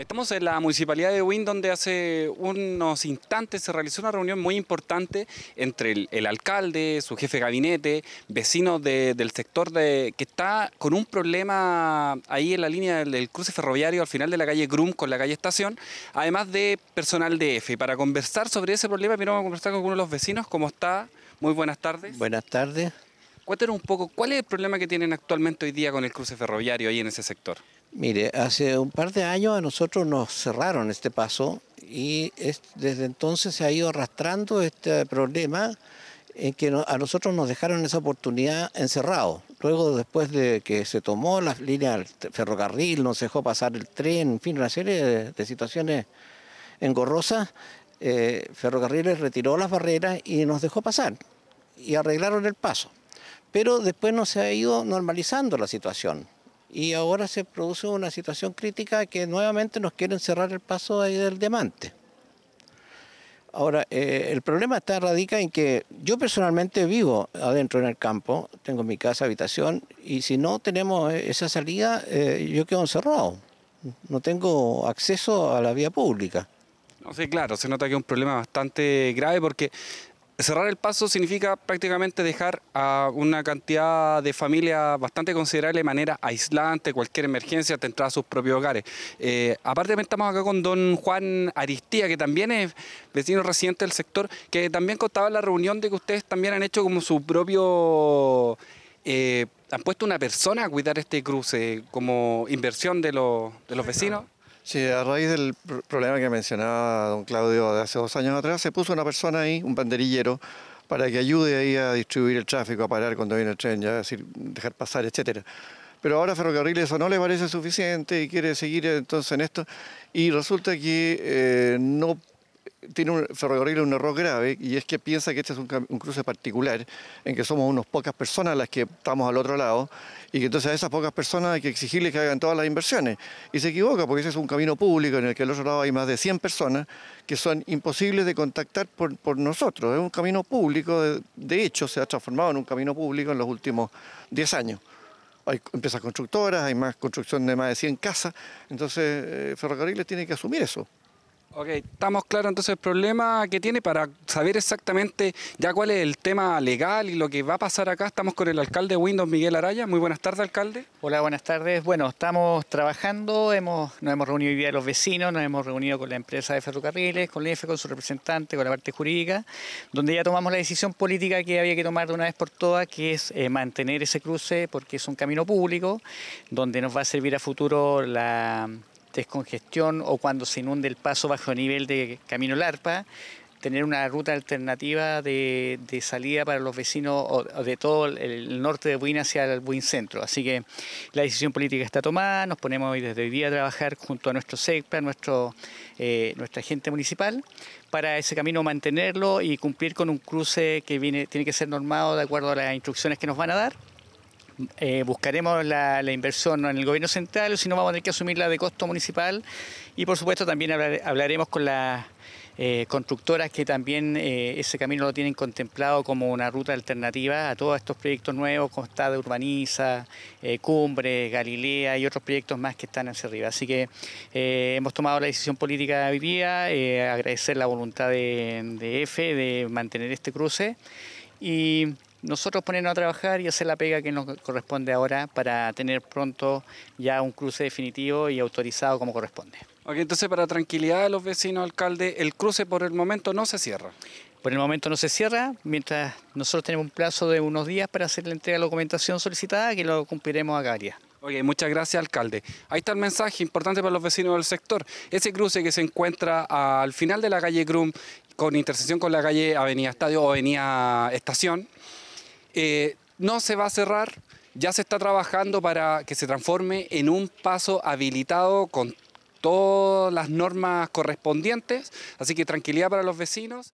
Estamos en la municipalidad de Wynn, donde hace unos instantes se realizó una reunión muy importante entre el, alcalde, su jefe de gabinete, vecinos del sector de, que está con un problema ahí en la línea del, cruce ferroviario al final de la calle Grum con la calle Estación, además de personal de EFE. Para conversar sobre ese problema, primero vamos a conversar con uno de los vecinos. ¿Cómo está? Muy buenas tardes. Buenas tardes. Cuéntanos un poco, ¿cuál es el problema que tienen actualmente hoy día con el cruce ferroviario ahí en ese sector? Mire, hace un par de años a nosotros nos cerraron este paso y desde entonces se ha ido arrastrando este problema en que a nosotros nos dejaron esa oportunidad encerrado. Luego, después de que se tomó la línea del ferrocarril, nos dejó pasar el tren, en fin, una serie de, situaciones engorrosas, eh, Ferrocarriles retiró las barreras y nos dejó pasar y arreglaron el paso. Pero después no se ha ido normalizando la situación y ahora se produce una situación crítica que nuevamente nos quieren cerrar el paso del diamante. Ahora, eh, el problema está radica en que yo personalmente vivo adentro en el campo, tengo mi casa, habitación, y si no tenemos eh, esa salida, eh, yo quedo encerrado. No tengo acceso a la vía pública. No sé, sí, claro, se nota que es un problema bastante grave porque Cerrar el paso significa prácticamente dejar a una cantidad de familias bastante considerable de manera aislante cualquier emergencia, hasta entrar a sus propios hogares. Eh, aparte estamos acá con don Juan Aristía, que también es vecino residente del sector, que también contaba en la reunión de que ustedes también han hecho como su propio... Eh, han puesto una persona a cuidar este cruce como inversión de los vecinos. Sí, a raíz del problema que mencionaba don Claudio de hace dos años atrás, se puso una persona ahí, un banderillero, para que ayude ahí a distribuir el tráfico, a parar cuando viene el tren, ya, decir, dejar pasar, etc. Pero ahora Ferrocarril eso no le parece suficiente y quiere seguir eh, entonces en esto. Y resulta que eh, no tiene un ferrocarril un error grave y es que piensa que este es un, cruce particular en que somos unas pocas personas las que estamos al otro lado y que entonces a esas pocas personas hay que exigirles que hagan todas las inversiones. Y se equivoca porque ese es un camino público en el que al otro lado hay más de 100 personas que son imposibles de contactar por, por nosotros. Es un camino público, de, hecho se ha transformado en un camino público en los últimos 10 años. Hay empresas constructoras, hay más construcción de más de 100 casas, entonces eh, Ferrocarriles tiene que asumir eso. Ok, estamos claros entonces el problema que tiene para saber exactamente ya cuál es el tema legal y lo que va a pasar acá. Estamos con el alcalde Windows, Miguel Araya. Muy buenas tardes, alcalde. Hola, buenas tardes. Bueno, estamos trabajando, hemos, nos hemos reunido hoy día los vecinos, nos hemos reunido con la empresa de ferrocarriles, con el EFE, con su representante, con la parte jurídica, donde ya tomamos la decisión política que había que tomar de una vez por todas, que es eh, mantener ese cruce porque es un camino público, donde nos va a servir a futuro la descongestión o cuando se inunde el paso bajo nivel de Camino Larpa, tener una ruta alternativa de, salida para los vecinos de todo el norte de Buin hacia el Buin Centro. Así que la decisión política está tomada, nos ponemos hoy desde hoy día a trabajar junto a nuestro SECPA, nuestro, eh, nuestra gente municipal, para ese camino mantenerlo y cumplir con un cruce que viene, tiene que ser normado de acuerdo a las instrucciones que nos van a dar eh, buscaremos la, la, inversión en el gobierno central, si no vamos a tener que asumirla de costo municipal y por supuesto también hablaremos con las eh, constructoras que también eh, ese camino lo tienen contemplado como una ruta alternativa a todos estos proyectos nuevos, como de Urbaniza, Cumbre, Galilea y otros proyectos más que están hacia arriba. Así que hemos tomado la decisión política de hoy día, agradecer la voluntad de, de EFE e de mantener este cruce y nosotros ponernos a trabajar y hacer la pega que nos corresponde ahora para tener pronto ya un cruce definitivo y autorizado como corresponde. Ok, entonces para tranquilidad de los vecinos, alcalde, el cruce por el momento no se cierra. Por el momento no se cierra, mientras nosotros tenemos un plazo de unos días para hacer la entrega de la documentación solicitada, que lo cumpliremos a Garia. Ok, muchas gracias, alcalde. Ahí está el mensaje importante para los vecinos del sector. Ese cruce que se encuentra al final de la calle Grum, con intersección con la calle Avenida Estadio o Avenida Estación, eh, no se va a cerrar, ya se está trabajando para que se transforme en un paso habilitado con todas las normas correspondientes, así que tranquilidad para los vecinos.